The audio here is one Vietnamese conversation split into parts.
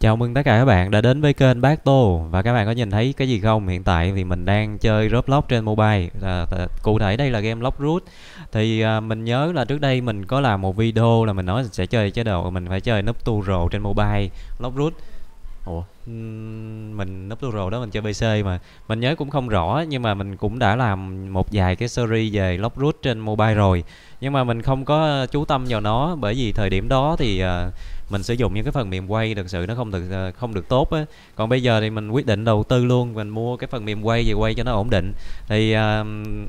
Chào mừng tất cả các bạn đã đến với kênh Bác Tô Và các bạn có nhìn thấy cái gì không? Hiện tại thì mình đang chơi Roblox trên mobile à, Cụ thể đây là game Lockroot. Thì à, mình nhớ là trước đây mình có làm một video là mình nói sẽ chơi chế độ Mình phải chơi núp tu rồ trên mobile Lockroot. Ủa? Mình núp tu rồ đó mình chơi PC mà Mình nhớ cũng không rõ nhưng mà mình cũng đã làm một vài cái series về Lockroot trên mobile rồi Nhưng mà mình không có chú tâm vào nó bởi vì thời điểm đó thì... À, mình sử dụng những cái phần mềm quay thực sự nó không được ờ, không được tốt á còn bây giờ thì mình quyết định đầu tư luôn mình mua cái phần mềm quay về quay cho nó ổn định thì uh,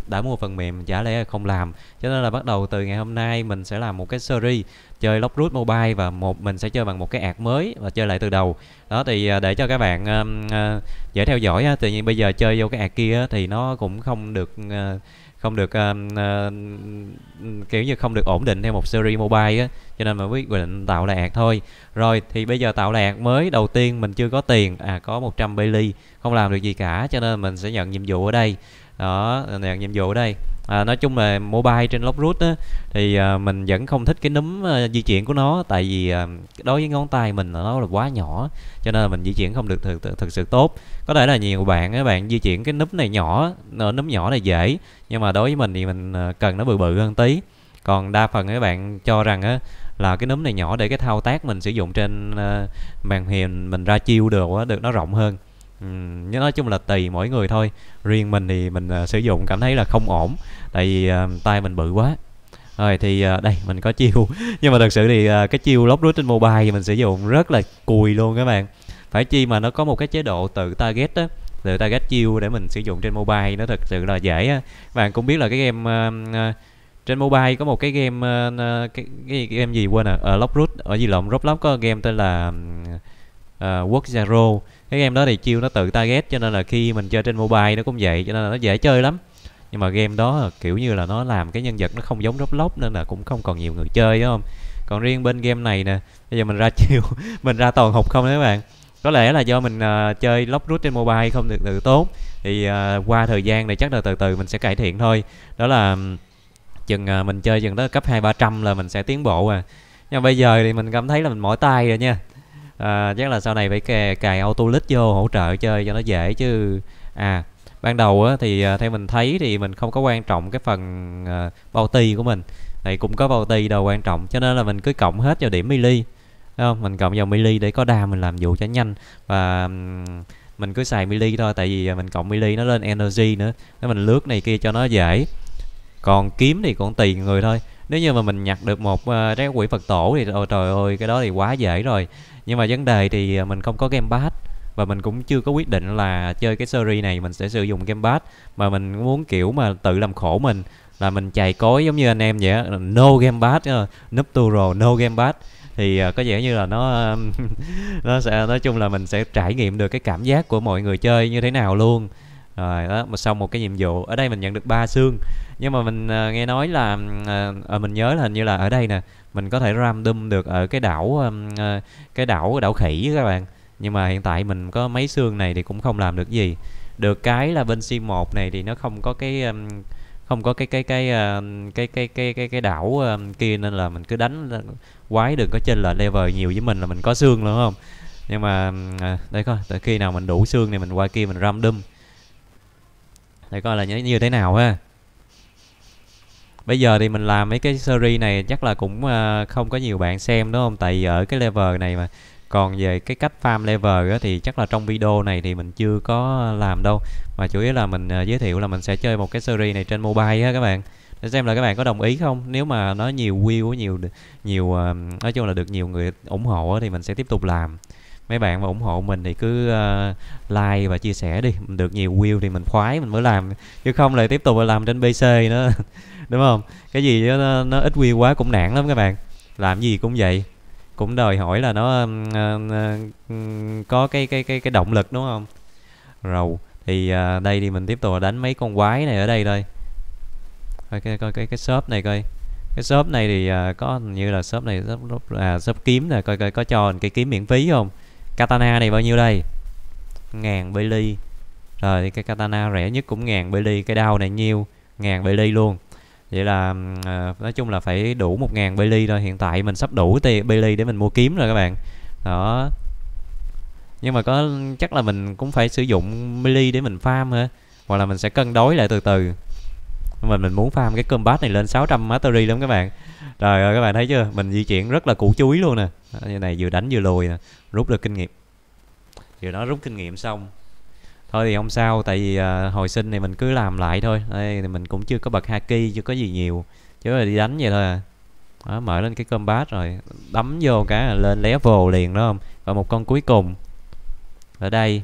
đã mua phần mềm chả lẽ không làm cho nên là bắt đầu từ ngày hôm nay mình sẽ làm một cái series chơi lóc root mobile và một mình sẽ chơi bằng một cái ạt mới và chơi lại từ đầu đó thì ờ, để cho các bạn uh, dễ theo dõi á tự nhiên bây giờ chơi vô cái ạt kia thì nó cũng không được uh, không được uh, uh, kiểu như không được ổn định theo một series mobile á cho nên mình quyết định tạo lạc thôi rồi thì bây giờ tạo lạc mới đầu tiên mình chưa có tiền à có 100 Bailey không làm được gì cả cho nên mình sẽ nhận nhiệm vụ ở đây đó là nhiệm vụ ở đây à, nói chung là mobile trên Lockroot á thì à, mình vẫn không thích cái núm à, di chuyển của nó tại vì à, đối với ngón tay mình nó là quá nhỏ cho nên là mình di chuyển không được thực, thực, sự tốt có thể là nhiều bạn các bạn di chuyển cái núm này nhỏ núm nhỏ này dễ nhưng mà đối với mình thì mình à, cần nó bự bự hơn tí còn đa phần các bạn cho rằng á là cái núm này nhỏ để cái thao tác mình sử dụng trên uh, màn hình mình ra chiêu được á được nó rộng hơn nhưng nói chung là tùy mỗi người thôi riêng mình thì mình à, sử dụng cảm thấy là không ổn tại vì à, tay mình bự quá rồi thì à, đây mình có chiêu nhưng mà thật sự thì cái chiêu lóc rút trên mobile thì mình sử dụng rất là cùi luôn các bạn phải chi mà nó có một cái chế độ tự target á tự target chiêu để mình sử dụng trên mobile nó thật sự là dễ á bạn cũng biết là cái game trên mobile có một cái game uh, cái, cái game gì quên à ở uh, rút ở gì lộn Roblox có game tên là uh, Work Zero cái game đó thì chiêu nó tự target cho nên là khi mình chơi trên mobile nó cũng vậy cho nên là nó dễ chơi lắm nhưng mà game đó kiểu như là nó làm cái nhân vật nó không giống Roblox nên là cũng không còn nhiều người chơi đúng không còn riêng bên game này nè bây giờ mình ra chiêu mình ra toàn hụt không đấy các bạn có lẽ là do mình uh, chơi lock rút trên mobile không được tự tốt thì uh, qua thời gian này chắc là từ từ mình sẽ cải thiện thôi đó là chừng uh, mình chơi chừng tới cấp hai ba trăm là mình sẽ tiến bộ à nhưng mà bây giờ thì mình cảm thấy là mình mỏi tay rồi nha à, chắc là sau này phải cài, cài auto lít vô hỗ trợ chơi cho nó dễ chứ à ban đầu á, thì à, theo mình thấy thì mình không có quan trọng cái phần uh, bao ti của mình này cũng có bao ti đâu quan trọng cho nên là mình cứ cộng hết vào điểm mili Đấy không mình cộng vào mili để có đa mình làm vụ cho nhanh và mình cứ xài mili thôi tại vì à, mình cộng mili nó lên energy nữa để mình lướt này kia cho nó dễ còn kiếm thì còn tùy người thôi nếu như mà mình nhặt được một uh, trái quỷ phật tổ thì ôi ờ, trời ơi cái đó thì quá dễ rồi nhưng mà vấn đề thì ờ, mình không có game pass và mình cũng chưa có quyết định là chơi cái series này mình sẽ sử dụng game pass mà mình muốn kiểu mà tự làm khổ mình là mình chày cối giống như anh em vậy á no game pass núp tu no game pass thì uh, có vẻ như là nó uh, nó sẽ nói chung là mình sẽ trải nghiệm được cái cảm giác của mọi người chơi như thế nào luôn rồi đó mà xong một cái nhiệm vụ ở đây mình nhận được ba xương nhưng mà mình uh, nghe nói là uh, mình nhớ là hình như là ở đây nè mình có thể random được ở cái đảo um, uh, cái đảo đảo khỉ các bạn nhưng mà hiện tại mình có mấy xương này thì cũng không làm được gì được cái là bên c 1 này thì nó không có cái um, không có cái cái cái uh, cái cái cái cái cái đảo um, kia nên là mình cứ đánh quái đừng có trên là level nhiều với mình là mình có xương luôn không nhưng mà uh, đây coi tới khi nào mình đủ xương này mình qua kia mình random để coi là như, thế nào ha bây giờ thì mình làm mấy cái series này chắc là cũng ờ, không có nhiều bạn xem đúng không tại ở cái level này mà còn về cái cách farm level á, thì chắc là trong video này thì mình chưa có làm đâu mà chủ yếu là mình ờ, giới thiệu là mình sẽ chơi một cái series này trên mobile ha các bạn để xem là các bạn có đồng ý không nếu mà nó nhiều view nhiều nhiều ờ, nói chung là được nhiều người ủng hộ thì mình sẽ tiếp tục làm mấy bạn mà ủng hộ mình thì cứ uh, like và chia sẻ đi mình được nhiều view thì mình khoái mình mới làm chứ không là tiếp tục làm trên pc nữa đúng không cái gì đó, nó, nó ít view quá cũng nản lắm các bạn làm gì cũng vậy cũng đòi hỏi là nó uh, uh, có cái cái cái cái động lực đúng không rồi thì uh, đây đi mình tiếp tục đánh mấy con quái này ở đây thôi coi cái coi cái cái shop này coi cái shop này thì uh, có như là shop này shop, à, shop kiếm nè coi coi có cho cái kiếm miễn phí không katana này bao nhiêu đây ngàn ly rồi thì cái katana rẻ nhất cũng ngàn ly cái đao này nhiêu ngàn ly luôn vậy là à, nói chung là phải đủ một ngàn ly rồi hiện tại mình sắp đủ tiền ly để mình mua kiếm rồi các bạn đó nhưng mà có chắc là mình cũng phải sử dụng ly để mình farm hả hoặc là mình sẽ cân đối lại từ từ mình mình muốn farm cái combat này lên 600 mastery lắm các bạn trời ơi các bạn thấy chưa mình di chuyển rất là củ chuối luôn nè như này vừa đánh vừa lùi nè rút được kinh nghiệm vừa đó rút kinh nghiệm xong thôi thì không sao tại vì à, hồi sinh thì mình cứ làm lại thôi đây thì mình cũng chưa có bậc haki chưa có gì nhiều chứ là đi đánh vậy thôi à đó, mở lên cái combat rồi đấm vô cái là lên level liền đó không và một con cuối cùng ở đây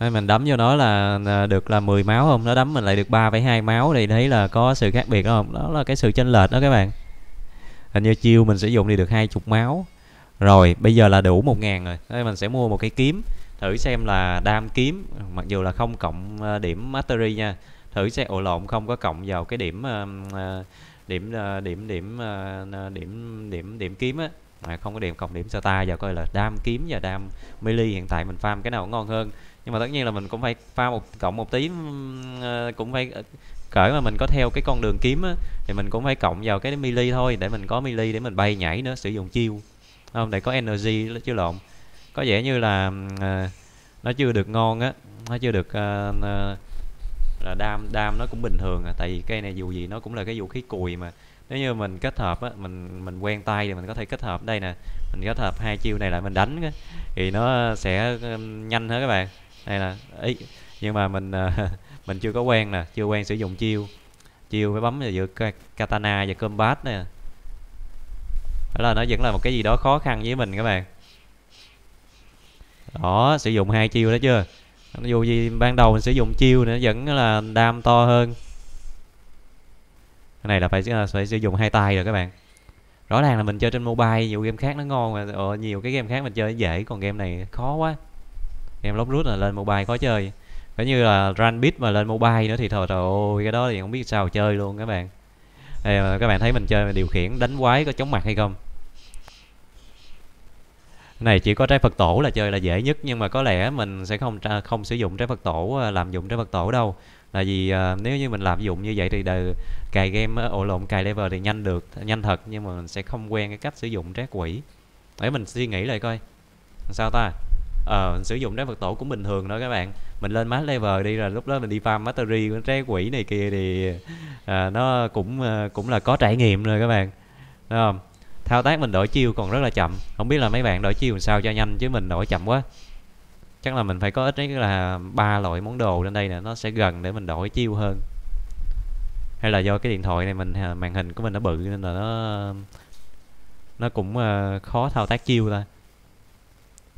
mình đấm vô nó là à, được là 10 máu không? Nó đấm mình lại được 3,2 máu thì thấy là có sự khác biệt không? Đó là cái sự chênh lệch đó các bạn. Hình như chiêu mình sử dụng thì được hai chục máu. Rồi, bây giờ là đủ một ngàn rồi. đây mình sẽ mua một cái kiếm thử xem là đam kiếm mặc dù là không cộng à, điểm mastery nha. Thử xem ổ lộn không có cộng vào cái điểm à, điểm điểm điểm điểm điểm điểm kiếm á à, không có điểm cộng điểm star vào coi là đam kiếm và đam melee hiện tại mình farm cái nào ngon hơn nhưng mà tất nhiên là mình cũng phải pha một cộng một tí ờ, cũng phải cỡ ờ, mà mình có theo cái con đường kiếm á, thì mình cũng phải cộng vào cái melee thôi để mình có melee để mình bay nhảy nữa sử dụng chiêu không để có energy chứ lộn có vẻ như là ờ, nó chưa được ngon á nó chưa được uh, là đam đam nó cũng bình thường à tại vì cây này dù gì nó cũng là cái vũ khí cùi mà nếu như mình kết hợp á mình mình quen tay thì mình có thể kết hợp đây nè mình kết hợp hai chiêu này lại mình đánh á, thì nó sẽ nhanh hết các bạn đây là ý nhưng mà mình ờ, mình chưa có quen nè chưa quen sử dụng chiêu chiêu phải bấm giữa katana và combat nè đó là nó vẫn là một cái gì đó khó khăn với mình các bạn đó sử dụng hai chiêu đó chưa dù gì ban đầu mình sử dụng chiêu nữa vẫn là đam to hơn cái này là phải ờ, phải sử dụng hai tay rồi các bạn rõ ràng là mình chơi trên mobile nhiều game khác nó ngon mà ờ, nhiều cái game khác mình chơi dễ còn game này khó quá game lóc rút là lên mobile khó chơi cái như là run Runbit mà lên mobile nữa thì thôi trời ơi cái đó thì không biết sao chơi luôn các bạn Ê, à, các bạn thấy mình chơi mà điều khiển đánh quái có chống mặt hay không này chỉ có trái phật tổ là chơi là dễ nhất nhưng mà có lẽ mình sẽ không không sử dụng trái phật tổ à, làm dụng trái phật tổ đâu là vì uh, nếu như mình làm dụng như vậy thì đời cài game à, ổ lộn cài level thì nhanh được nhanh thật nhưng mà mình sẽ không quen cái cách sử dụng trái quỷ để mình suy nghĩ lại coi sao ta uh, sử dụng đá vật tổ cũng bình thường thôi các bạn mình lên max level đi rồi lúc đó mình đi farm mastery trái quỷ này kia thì uh, nó cũng uh, cũng là có trải nghiệm rồi các bạn đúng không thao tác mình đổi chiêu còn rất là chậm không biết là mấy bạn đổi chiêu làm sao cho nhanh chứ mình đổi chậm quá chắc là mình phải có ít nhất là ba loại món đồ lên đây nè nó sẽ gần để mình đổi chiêu hơn hay là do cái điện thoại này mình màn hình của mình nó bự nên là nó nó cũng uh, khó thao tác chiêu thôi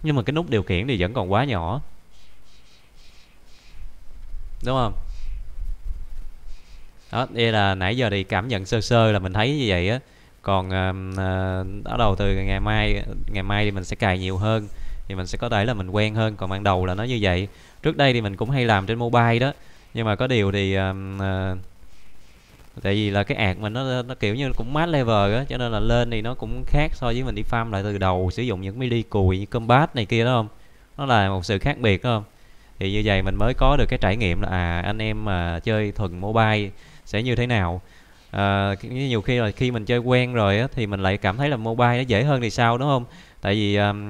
nhưng mà cái nút điều khiển thì vẫn còn quá nhỏ đúng không đó đây là nãy giờ thì cảm nhận sơ sơ là mình thấy như vậy á còn uh, bắt ờ, đầu từ ngày mai ngày mai thì mình sẽ cài nhiều hơn thì mình sẽ có thể là mình quen hơn còn ban đầu là nó như vậy trước đây thì mình cũng hay làm trên mobile đó nhưng mà có điều thì uh, uh, tại vì là cái ạt mình nó nó kiểu như cũng mát level á cho nên là lên thì nó cũng khác so với mình đi farm lại từ đầu sử dụng những mini cùi như combat này kia đó không nó là một sự khác biệt không thì như vậy mình mới có được cái trải nghiệm là à anh em mà chơi thuần mobile sẽ như thế nào à, nhiều khi là khi mình chơi quen rồi á, thì mình lại cảm thấy là mobile nó dễ hơn thì sao đúng không tại vì um,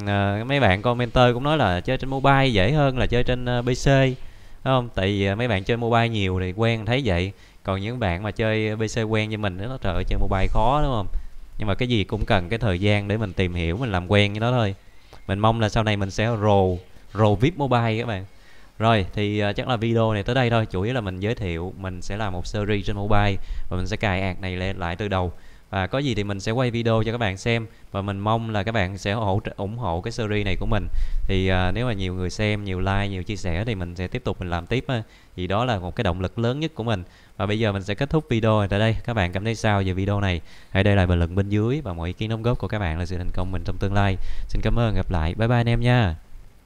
mấy bạn commenter cũng nói là chơi trên mobile dễ hơn là chơi trên ờ, pc đúng không tại vì à, mấy bạn chơi mobile nhiều thì quen thấy vậy còn những bạn mà chơi pc quen với mình nó trời ơi chơi mobile khó đúng không nhưng mà cái gì cũng cần cái thời gian để mình tìm hiểu mình làm quen với nó thôi mình mong là sau này mình sẽ rồ rồ vip mobile các bạn rồi thì à, chắc là video này tới đây thôi chủ yếu là mình giới thiệu mình sẽ làm một series trên mobile và mình sẽ cài ạc này lên lại từ đầu và có gì thì mình sẽ quay video cho các bạn xem và mình mong là các bạn sẽ hỗ trợ ủng hộ cái series này của mình thì à, nếu mà nhiều người xem nhiều like nhiều chia sẻ thì mình sẽ tiếp tục mình làm tiếp ha. thì đó là một cái động lực lớn nhất của mình và bây giờ mình sẽ kết thúc video tại đây các bạn cảm thấy sao về video này hãy để lại bình luận bên dưới và mọi ý kiến đóng góp của các bạn là sự thành công mình trong tương lai xin cảm ơn gặp lại bye bye anh em nha